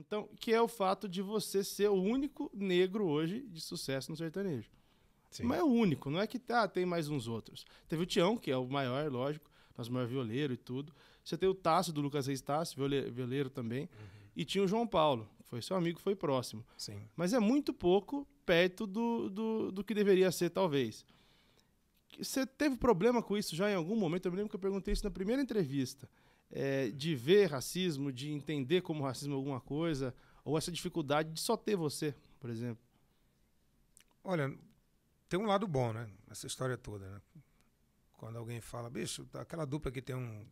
Então, que é o fato de você ser o único negro hoje de sucesso no sertanejo. Sim. Mas é o único, não é que ah, tem mais uns outros. Teve o Tião, que é o maior, lógico, nosso maior violeiro e tudo. Você tem o Tássio, do Lucas Reis Tássio, violeiro, violeiro também. Uhum. E tinha o João Paulo, que foi seu amigo, foi próximo. Sim. Mas é muito pouco perto do, do, do que deveria ser, talvez. Você teve problema com isso já em algum momento? Eu me lembro que eu perguntei isso na primeira entrevista é, de ver racismo, de entender como racismo é alguma coisa, ou essa dificuldade de só ter você, por exemplo? Olha, tem um lado bom, né? Essa história toda, né? Quando alguém fala, bicho, tá aquela dupla que tem um,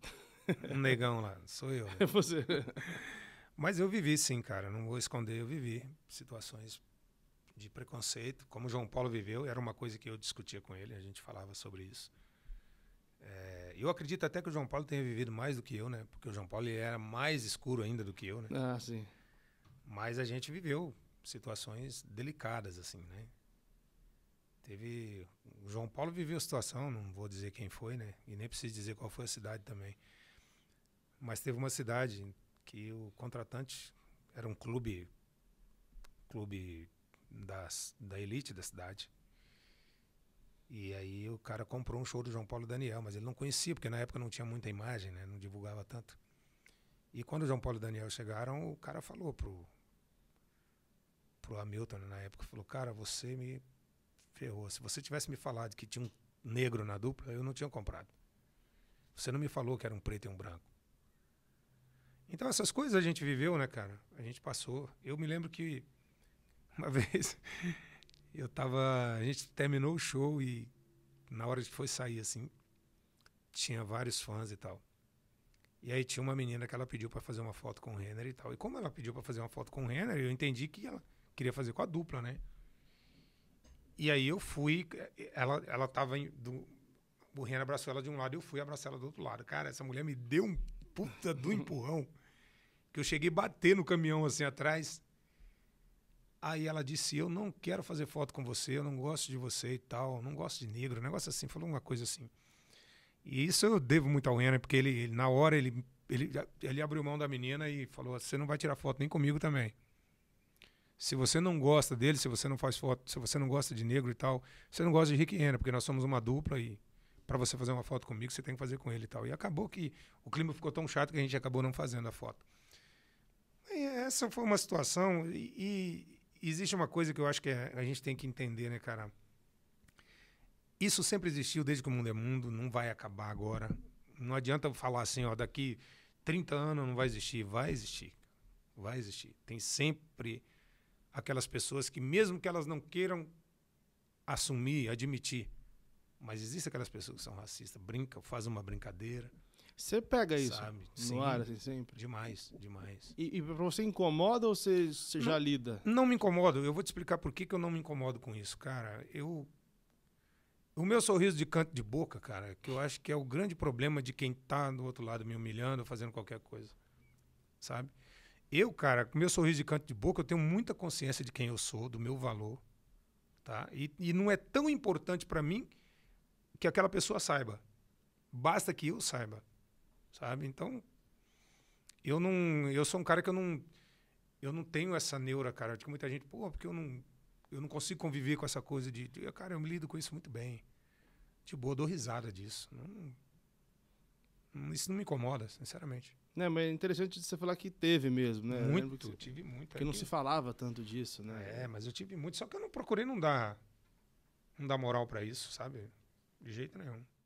um negão lá, sou eu. É você. Mas eu vivi sim, cara, não vou esconder, eu vivi situações de preconceito, como João Paulo viveu, era uma coisa que eu discutia com ele, a gente falava sobre isso. É, eu acredito até que o João Paulo tenha vivido mais do que eu, né? Porque o João Paulo era mais escuro ainda do que eu, né? Ah, sim. Mas a gente viveu situações delicadas, assim, né? Teve. O João Paulo viveu situação, não vou dizer quem foi, né? E nem preciso dizer qual foi a cidade também. Mas teve uma cidade que o contratante era um clube clube das, da elite da cidade. E aí o cara comprou um show do João Paulo Daniel, mas ele não conhecia, porque na época não tinha muita imagem, né? não divulgava tanto. E quando o João Paulo e Daniel chegaram, o cara falou pro, pro Hamilton né, na época, falou, cara, você me ferrou. Se você tivesse me falado que tinha um negro na dupla, eu não tinha comprado. Você não me falou que era um preto e um branco. Então essas coisas a gente viveu, né, cara? A gente passou. Eu me lembro que uma vez eu tava. A gente terminou o show e na hora que foi sair, assim, tinha vários fãs e tal. E aí tinha uma menina que ela pediu para fazer uma foto com o Renner e tal. E como ela pediu para fazer uma foto com o Renner, eu entendi que ela queria fazer com a dupla, né? E aí eu fui, ela, ela tava em, do, o Renner abraçou ela de um lado e eu fui abraçar ela do outro lado. Cara, essa mulher me deu um puta do empurrão que eu cheguei a bater no caminhão assim atrás. Aí ela disse: Eu não quero fazer foto com você, eu não gosto de você e tal, não gosto de negro, um negócio assim, falou uma coisa assim. E isso eu devo muito ao Henry, porque ele, ele, na hora ele, ele, ele abriu mão da menina e falou: Você não vai tirar foto nem comigo também. Se você não gosta dele, se você não faz foto, se você não gosta de negro e tal, você não gosta de Rick Henry, porque nós somos uma dupla e para você fazer uma foto comigo, você tem que fazer com ele e tal. E acabou que o clima ficou tão chato que a gente acabou não fazendo a foto. E essa foi uma situação e, e existe uma coisa que eu acho que é, a gente tem que entender, né, cara? Isso sempre existiu desde que o mundo é mundo, não vai acabar agora. Não adianta falar assim, ó, daqui 30 anos não vai existir. Vai existir. Vai existir. Tem sempre aquelas pessoas que, mesmo que elas não queiram assumir, admitir, mas existem aquelas pessoas que são racistas, brincam, fazem uma brincadeira. Você pega isso Sabe? no Sim, ar, assim, sempre? Demais, demais. E, e pra você incomoda ou você, você não, já lida? Não me incomodo. Eu vou te explicar por que, que eu não me incomodo com isso, cara. Eu... O meu sorriso de canto de boca, cara, que eu acho que é o grande problema de quem tá do outro lado me humilhando, fazendo qualquer coisa. Sabe? Eu, cara, com meu sorriso de canto de boca, eu tenho muita consciência de quem eu sou, do meu valor, tá? E, e não é tão importante para mim que aquela pessoa saiba. Basta que eu saiba sabe? Então, eu não, eu sou um cara que eu não, eu não tenho essa neura, cara. De que muita gente, pô, porque eu não, eu não consigo conviver com essa coisa de, de cara, eu me lido com isso muito bem. De boa, dou risada disso. Não, isso não me incomoda, sinceramente. Né, mas é interessante você falar que teve mesmo, né? Muito, eu que, tive muito. Porque não se falava tanto disso, né? É, mas eu tive muito, só que eu não procurei não dar, não dar moral para isso, sabe? De jeito nenhum.